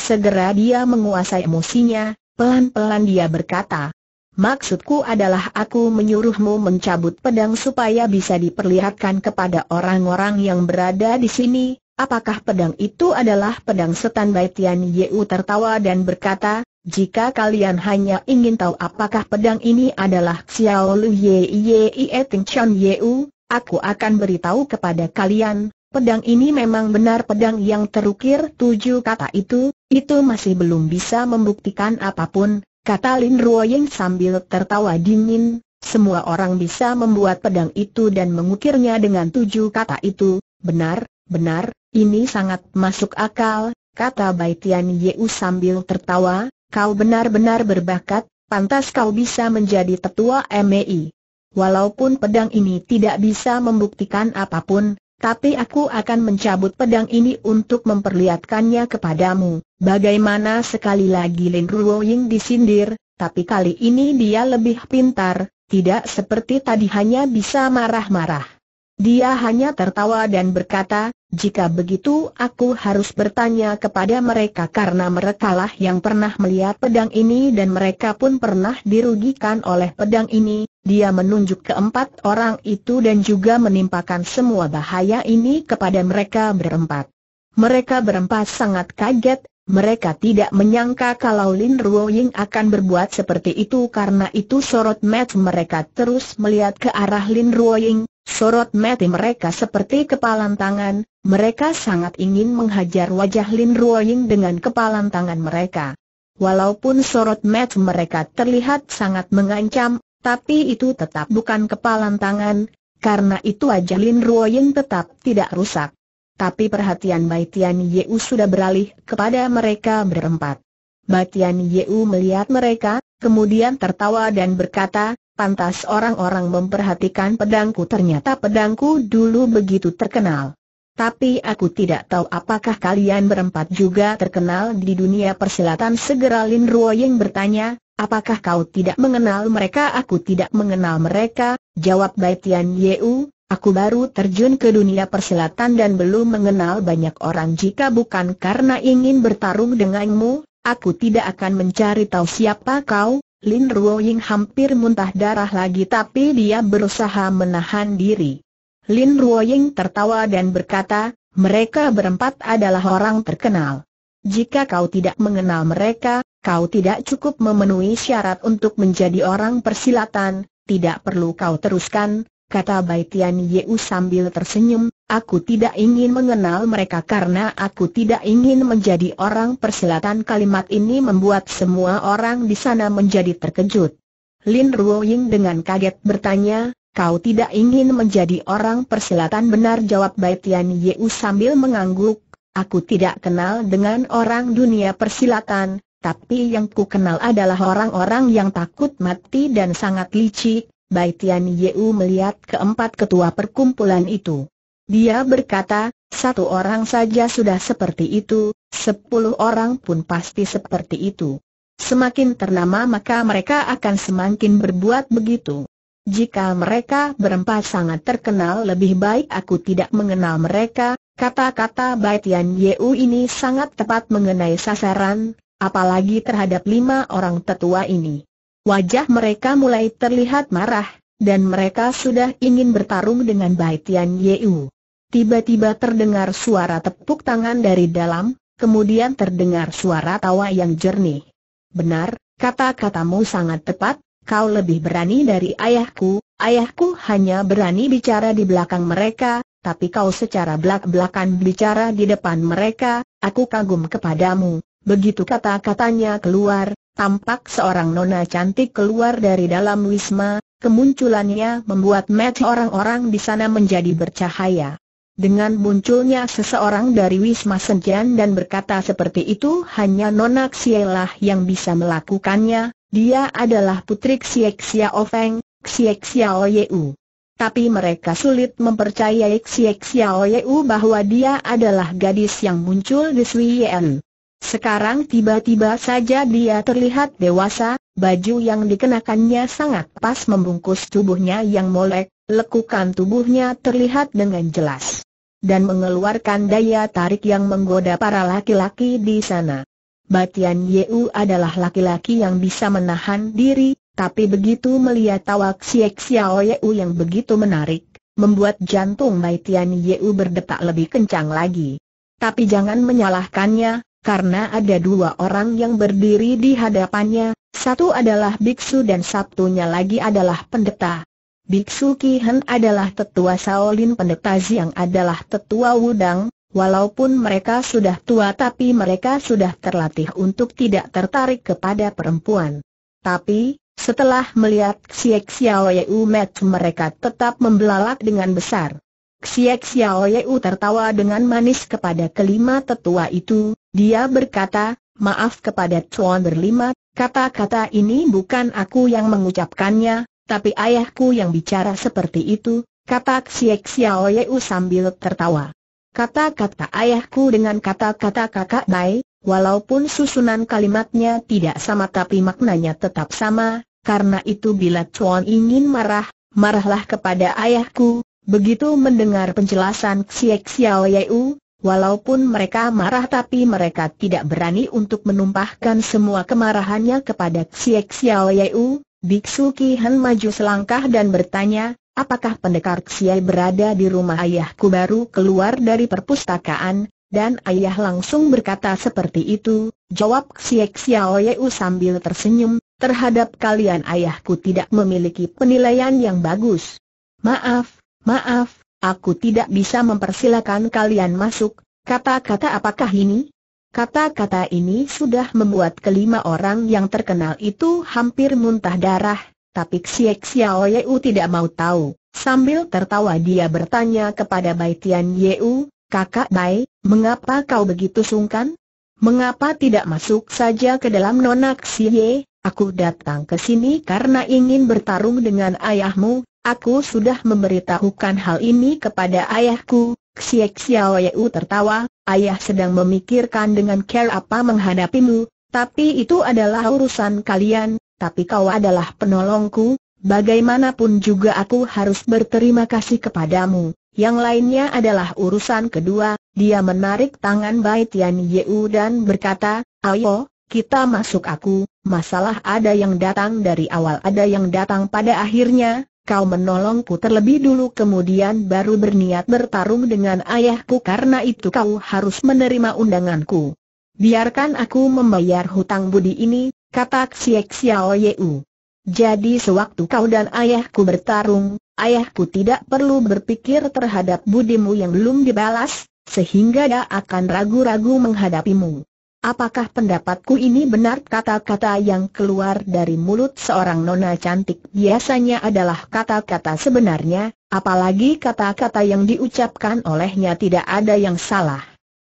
Segera dia menguasai emosinya, pelan-pelan dia berkata, Maksudku adalah aku menyuruhmu mencabut pedang supaya bisa diperlihatkan kepada orang-orang yang berada di sini, apakah pedang itu adalah pedang setan Bai Tian Yeu tertawa dan berkata, jika kalian hanya ingin tahu apakah pedang ini adalah Xiao Lu Ye Ye Ting Chan Yeu, aku akan beritahu kepada kalian, pedang ini memang benar pedang yang terukir tujuh kata itu, itu masih belum bisa membuktikan apapun, kata Lin Ruoying sambil tertawa dingin, semua orang bisa membuat pedang itu dan mengukirnya dengan tujuh kata itu, benar, benar, ini sangat masuk akal, kata Baitian Yeu sambil tertawa, kau benar-benar berbakat, pantas kau bisa menjadi tetua MEI. Walaupun pedang ini tidak bisa membuktikan apapun, tapi aku akan mencabut pedang ini untuk memperlihatkannya kepadamu. Bagaimana sekali lagi Lin Ruoying disindir, tapi kali ini dia lebih pintar, tidak seperti tadi hanya bisa marah-marah. Dia hanya tertawa dan berkata, jika begitu aku harus bertanya kepada mereka karena merekalah yang pernah melihat pedang ini dan mereka pun pernah dirugikan oleh pedang ini. Dia menunjuk keempat orang itu dan juga menimpakan semua bahaya ini kepada mereka berempat. Mereka berempat sangat kaget, mereka tidak menyangka kalau Lin Ruo Ying akan berbuat seperti itu karena itu sorot match mereka terus melihat ke arah Lin Ruo Ying. Sorot mati mereka seperti kepalan tangan, mereka sangat ingin menghajar wajah Lin Ruoying dengan kepalan tangan mereka. Walaupun sorot mata mereka terlihat sangat mengancam, tapi itu tetap bukan kepalan tangan, karena itu wajah Lin Ruoying tetap tidak rusak. Tapi perhatian Baitian Yeu sudah beralih kepada mereka berempat. Baitian Yeu melihat mereka, kemudian tertawa dan berkata, pantas orang-orang memperhatikan pedangku ternyata pedangku dulu begitu terkenal. Tapi aku tidak tahu apakah kalian berempat juga terkenal di dunia persilatan segera Lin Ruoying bertanya, apakah kau tidak mengenal mereka? Aku tidak mengenal mereka, jawab Bai Tian Yeu, aku baru terjun ke dunia persilatan dan belum mengenal banyak orang jika bukan karena ingin bertarung denganmu, aku tidak akan mencari tahu siapa kau, Lin Ruo Ying hampir muntah darah lagi tapi dia berusaha menahan diri. Lin Ruo Ying tertawa dan berkata, mereka berempat adalah orang terkenal. Jika kau tidak mengenal mereka, kau tidak cukup memenuhi syarat untuk menjadi orang persilatan, tidak perlu kau teruskan, kata Bai Tian Yeu sambil tersenyum, aku tidak ingin mengenal mereka karena aku tidak ingin menjadi orang persilatan kalimat ini membuat semua orang di sana menjadi terkejut. Lin Ruoying dengan kaget bertanya, kau tidak ingin menjadi orang persilatan benar jawab Bai Tian Yeu sambil mengangguk, aku tidak kenal dengan orang dunia persilatan, tapi yang ku kenal adalah orang-orang yang takut mati dan sangat licik, Bai Tian Yeu melihat keempat ketua perkumpulan itu. Dia berkata, satu orang saja sudah seperti itu, sepuluh orang pun pasti seperti itu. Semakin ternama maka mereka akan semakin berbuat begitu. Jika mereka berempat sangat terkenal lebih baik aku tidak mengenal mereka, kata-kata Bai Tian Yeu ini sangat tepat mengenai sasaran, apalagi terhadap lima orang tetua ini. Wajah mereka mulai terlihat marah, dan mereka sudah ingin bertarung dengan Bai Tian Yu. Tiba-tiba terdengar suara tepuk tangan dari dalam, kemudian terdengar suara tawa yang jernih. Benar, kata-katamu sangat tepat, kau lebih berani dari ayahku, ayahku hanya berani bicara di belakang mereka, tapi kau secara belak-belakan bicara di depan mereka, aku kagum kepadamu. Begitu kata-katanya keluar, Tampak seorang nona cantik keluar dari dalam wisma, kemunculannya membuat match orang-orang di sana menjadi bercahaya. Dengan munculnya seseorang dari Wisma Senjan dan berkata seperti itu hanya Nona Xielah yang bisa melakukannya, dia adalah putri Xiek Xia Ofeng, Xiek Xiao Yeu. Tapi mereka sulit mempercayai Xiek Xiao Yeu bahwa dia adalah gadis yang muncul di Yen. Sekarang tiba-tiba saja dia terlihat dewasa, baju yang dikenakannya sangat pas membungkus tubuhnya yang molek, lekukan tubuhnya terlihat dengan jelas. Dan mengeluarkan daya tarik yang menggoda para laki-laki di sana. Batian Yeu adalah laki-laki yang bisa menahan diri, tapi begitu melihat tawak Siek Xiao Yeu yang begitu menarik, membuat jantung Batian Yeu berdetak lebih kencang lagi. Tapi jangan menyalahkannya, karena ada dua orang yang berdiri di hadapannya, satu adalah biksu dan satunya lagi adalah pendeta. Biksu Kihen adalah tetua Shaolin pendeta Ziang adalah tetua Wudang, walaupun mereka sudah tua tapi mereka sudah terlatih untuk tidak tertarik kepada perempuan. Tapi, setelah melihat Xiek Xiao Yeu match, mereka tetap membelalak dengan besar. Xiek Xiao Yeu tertawa dengan manis kepada kelima tetua itu, dia berkata, maaf kepada Tuan berlima, kata-kata ini bukan aku yang mengucapkannya, tapi ayahku yang bicara seperti itu, kata Xiek Xiao Yeu sambil tertawa. Kata-kata ayahku dengan kata-kata kakak Bai, walaupun susunan kalimatnya tidak sama tapi maknanya tetap sama, karena itu bila Chuan ingin marah, marahlah kepada ayahku, begitu mendengar penjelasan Xiek Xiao Yeu, Walaupun mereka marah tapi mereka tidak berani untuk menumpahkan semua kemarahannya kepada Xiek Xiao Yeu, Biksu Ki Han maju selangkah dan bertanya, apakah pendekar Xie berada di rumah ayahku baru keluar dari perpustakaan, dan ayah langsung berkata seperti itu, jawab Xiek Xiao Yeu sambil tersenyum, terhadap kalian ayahku tidak memiliki penilaian yang bagus. Maaf, maaf, Aku tidak bisa mempersilakan kalian masuk, kata-kata apakah ini? Kata-kata ini sudah membuat kelima orang yang terkenal itu hampir muntah darah, tapi Xiek Xiao Yeu tidak mau tahu. Sambil tertawa dia bertanya kepada Bai Tian Yeu, Kakak Bai, mengapa kau begitu sungkan? Mengapa tidak masuk saja ke dalam nonak Xie? Aku datang ke sini karena ingin bertarung dengan ayahmu, Aku sudah memberitahukan hal ini kepada ayahku, Xiek Yao Yu tertawa, ayah sedang memikirkan dengan care apa menghadapimu, tapi itu adalah urusan kalian, tapi kau adalah penolongku, bagaimanapun juga aku harus berterima kasih kepadamu. Yang lainnya adalah urusan kedua, dia menarik tangan Bai Tian Yu dan berkata, ayo, kita masuk aku, masalah ada yang datang dari awal ada yang datang pada akhirnya, Kau menolongku terlebih dulu kemudian baru berniat bertarung dengan ayahku karena itu kau harus menerima undanganku. Biarkan aku membayar hutang budi ini, kata Xiek Xiao Yeu. Jadi sewaktu kau dan ayahku bertarung, ayahku tidak perlu berpikir terhadap budimu yang belum dibalas, sehingga dia akan ragu-ragu menghadapimu. Apakah pendapatku ini benar kata-kata yang keluar dari mulut seorang nona cantik biasanya adalah kata-kata sebenarnya, apalagi kata-kata yang diucapkan olehnya tidak ada yang salah.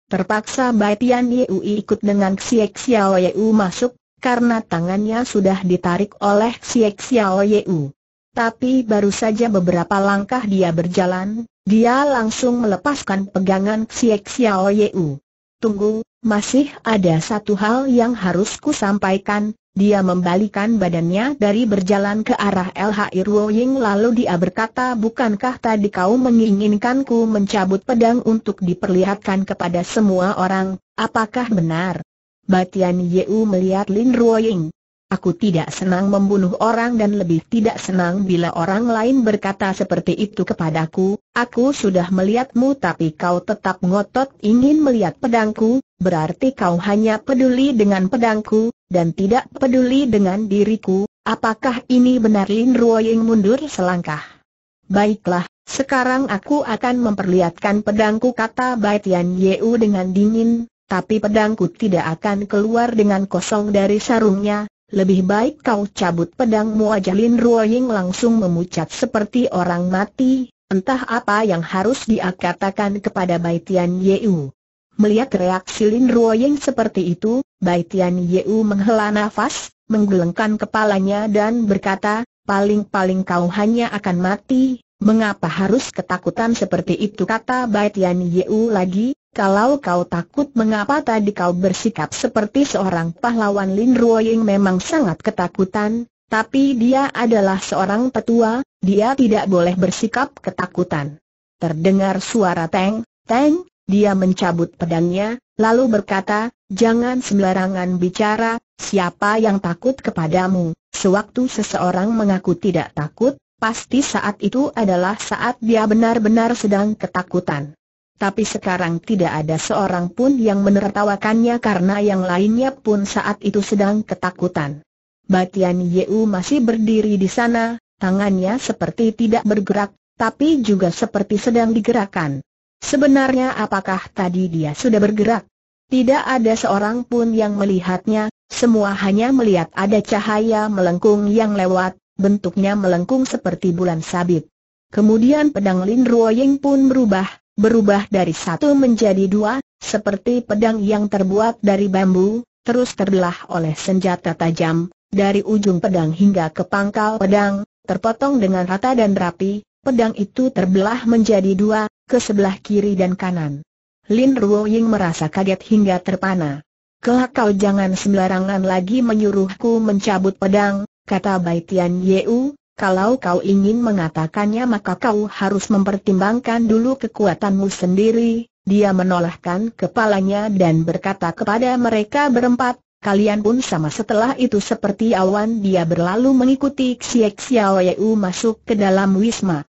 Terpaksa Bai Tian Yeu ikut dengan Xiek Xiao Yeu masuk, karena tangannya sudah ditarik oleh Xiek Xiao Yeu. Tapi baru saja beberapa langkah dia berjalan, dia langsung melepaskan pegangan Xiek Xiao Yeu. Tunggu, masih ada satu hal yang harus ku sampaikan, dia membalikan badannya dari berjalan ke arah LHI Ruoying lalu dia berkata bukankah tadi kau menginginkanku mencabut pedang untuk diperlihatkan kepada semua orang, apakah benar? Batian Yeu melihat Lin Ruoying. Aku tidak senang membunuh orang dan lebih tidak senang bila orang lain berkata seperti itu kepadaku, aku sudah melihatmu tapi kau tetap ngotot ingin melihat pedangku, berarti kau hanya peduli dengan pedangku, dan tidak peduli dengan diriku, apakah ini benar Lin Ruoying mundur selangkah? Baiklah, sekarang aku akan memperlihatkan pedangku kata Bai Tian Yeu dengan dingin, tapi pedangku tidak akan keluar dengan kosong dari sarungnya, lebih baik kau cabut pedangmu aja Lin Ruoying langsung memucat seperti orang mati, entah apa yang harus dia katakan kepada Baitian Yeu. Melihat reaksi Lin Ruoying seperti itu, Baitian Yeu menghela nafas, menggelengkan kepalanya dan berkata, paling-paling kau hanya akan mati, Mengapa harus ketakutan seperti itu kata Bai Tian Yeu lagi, kalau kau takut mengapa tadi kau bersikap seperti seorang pahlawan Lin Ruoying memang sangat ketakutan, tapi dia adalah seorang petua, dia tidak boleh bersikap ketakutan. Terdengar suara Teng, Teng, dia mencabut pedangnya, lalu berkata, jangan sembarangan bicara, siapa yang takut kepadamu, sewaktu seseorang mengaku tidak takut, Pasti saat itu adalah saat dia benar-benar sedang ketakutan. Tapi sekarang tidak ada seorang pun yang menertawakannya karena yang lainnya pun saat itu sedang ketakutan. Batian Yeu masih berdiri di sana, tangannya seperti tidak bergerak, tapi juga seperti sedang digerakkan. Sebenarnya apakah tadi dia sudah bergerak? Tidak ada seorang pun yang melihatnya, semua hanya melihat ada cahaya melengkung yang lewat, bentuknya melengkung seperti bulan sabit. Kemudian pedang Lin Ruoying pun berubah, berubah dari satu menjadi dua, seperti pedang yang terbuat dari bambu, terus terbelah oleh senjata tajam, dari ujung pedang hingga ke pangkal pedang, terpotong dengan rata dan rapi, pedang itu terbelah menjadi dua, ke sebelah kiri dan kanan. Lin Ruoying merasa kaget hingga terpana. Kelak kau jangan sembarangan lagi menyuruhku mencabut pedang, kata baitian Tian Yeu, kalau kau ingin mengatakannya maka kau harus mempertimbangkan dulu kekuatanmu sendiri. Dia menolakkan kepalanya dan berkata kepada mereka berempat, kalian pun sama setelah itu seperti awan dia berlalu mengikuti xie Xiao Yeu masuk ke dalam wisma.